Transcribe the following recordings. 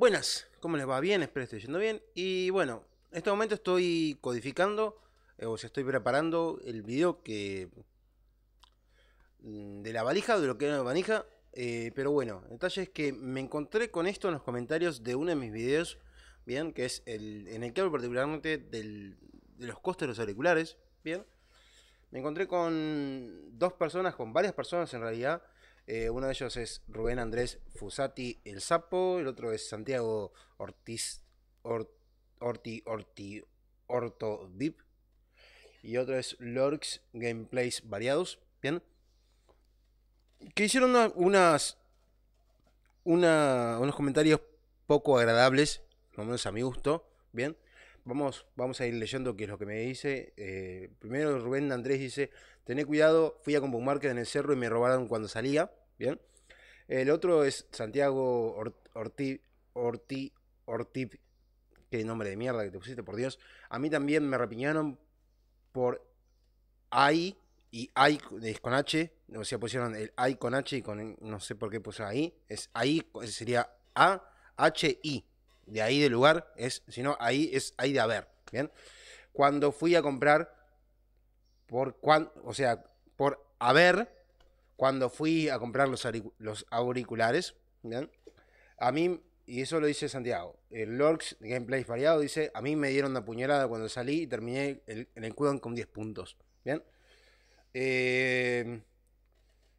Buenas, ¿cómo les va? Bien, espero que esté yendo bien. Y bueno, en este momento estoy codificando, eh, o sea, estoy preparando el video que. Mm, de la valija, de lo que era la valija. Eh, pero bueno, el detalle es que me encontré con esto en los comentarios de uno de mis videos, bien, que es el, en el que hablo particularmente de los costes de los auriculares, bien. Me encontré con dos personas, con varias personas en realidad, eh, uno de ellos es Rubén Andrés Fusati El Sapo, el otro es Santiago Ortiz Orti Orti Orto deep y otro es Lorks, Gameplays Variados, ¿bien? Que hicieron unas unos comentarios poco agradables, no menos a mi gusto, ¿bien? Vamos, vamos a ir leyendo qué es lo que me dice. Eh, primero Rubén Andrés dice, tené cuidado, fui a con Market en el cerro y me robaron cuando salía. Bien. El otro es Santiago Ortiz, qué nombre de mierda que te pusiste, por Dios. A mí también me repiñaron por AI y AI con H, o sea, pusieron el AI con H y con, no sé por qué pusieron ahí, es ahí, sería A, H, I de ahí de lugar, es, sino ahí es ahí de haber. Bien. Cuando fui a comprar, por cuan, o sea, por haber, cuando fui a comprar los, los auriculares, ¿bien? a mí, y eso lo dice Santiago, el Lorx Gameplay Variado dice, a mí me dieron una puñalada cuando salí y terminé el, en el con 10 puntos. Bien. Eh,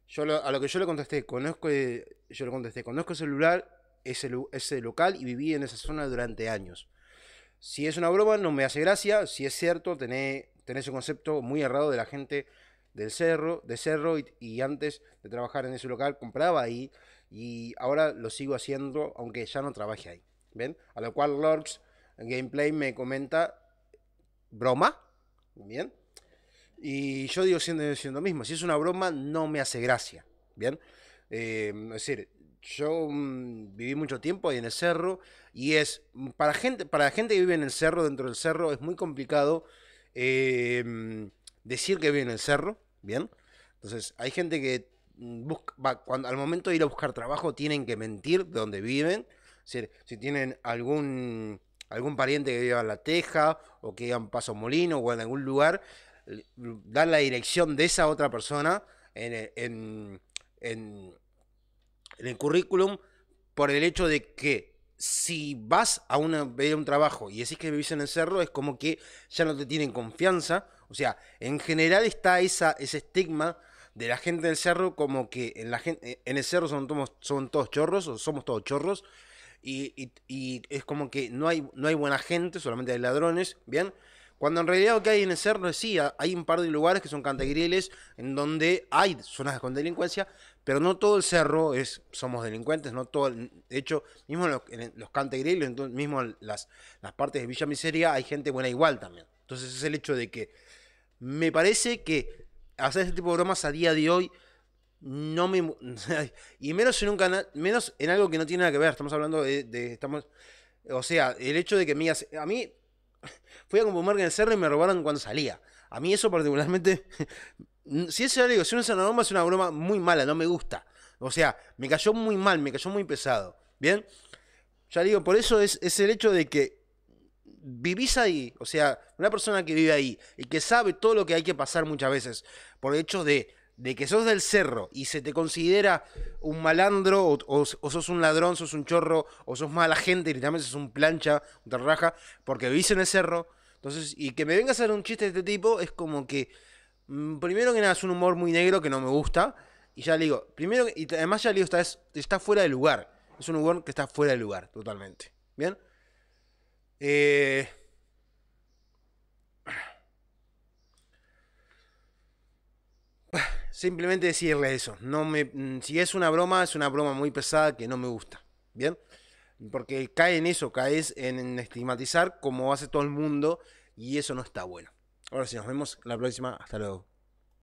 yo a lo que yo le contesté, conozco, eh, yo le contesté, conozco celular ese, ese local y viví en esa zona durante años. Si es una broma, no me hace gracia. Si es cierto, tenés, tenés un concepto muy errado de la gente del cerro, de cerro y, antes de trabajar en ese local compraba ahí y ahora lo sigo haciendo aunque ya no trabaje ahí. ¿Ven? A lo cual En Gameplay me comenta broma. ¿Bien? Y yo digo siendo, siendo mismo, si es una broma no me hace gracia. ¿Bien? Eh, es decir, yo mm, viví mucho tiempo ahí en el cerro y es, mm, para, gente, para la gente que vive en el cerro, dentro del cerro, es muy complicado em, decir que vive en el cerro, ¿bien? Entonces, hay gente que mm, busca, al momento de ir a buscar trabajo tienen que mentir de donde viven, si, tienen algún algún pariente que viva en La Teja o que viva en Paso Molino o en algún lugar, dan la dirección de esa otra persona en, en, en el currículum por el hecho de que si vas a una, un trabajo y decís que vivís en el cerro, es como que ya no te tienen confianza. O sea, en general está esa, ese estigma de la gente del cerro como que en, la gente, eh, en el cerro son, todos, chorros o somos todos chorros. Y, es como que no hay, no hay buena gente, solamente hay ladrones, ¿bien? Cuando en realidad lo que hay en el cerro es sí, hay un par de lugares que son cantagriles en donde hay zonas con delincuencia, pero no todo el cerro es somos delincuentes, no todo. El, de hecho, mismo en los, Cantegrillos, mismo en las, las partes de Villa Miseria, hay gente buena igual también. Entonces es el hecho de que me parece que hacer este tipo de bromas a día de hoy no me y menos en menos en algo que no tiene nada que ver estamos hablando de, estamos o sea el hecho de que me a mí fui a comprar en el cerro y me robaron cuando salía a mí eso particularmente Si es digo si no es una broma, es una broma muy mala, no me gusta. O sea, me cayó muy mal, me cayó muy pesado. ¿Bien? Ya digo, por eso es, el hecho de que vivís ahí, o sea, una persona que vive ahí y que sabe todo lo que hay que pasar muchas veces, por el hecho de, de que sos del cerro y se te considera un malandro o, sos un ladrón, sos un chorro o sos mala gente y también sos un plancha, un raja porque vivís en el cerro, entonces, y que me vengas a hacer un chiste de este tipo es como que Mm, primero que nada es un humor muy negro que no me gusta. Y ya le digo, primero, y además ya le digo, está, fuera de lugar. Es un humor que está fuera de lugar, totalmente. ¿Bien? Eh, simplemente decirle eso. No me, mm, si es una broma, es una broma muy pesada que no me gusta. ¿Bien? Porque cae en eso, caes en estigmatizar como hace todo el mundo y eso no está bueno. Ahora sí, nos vemos la próxima. Hasta luego.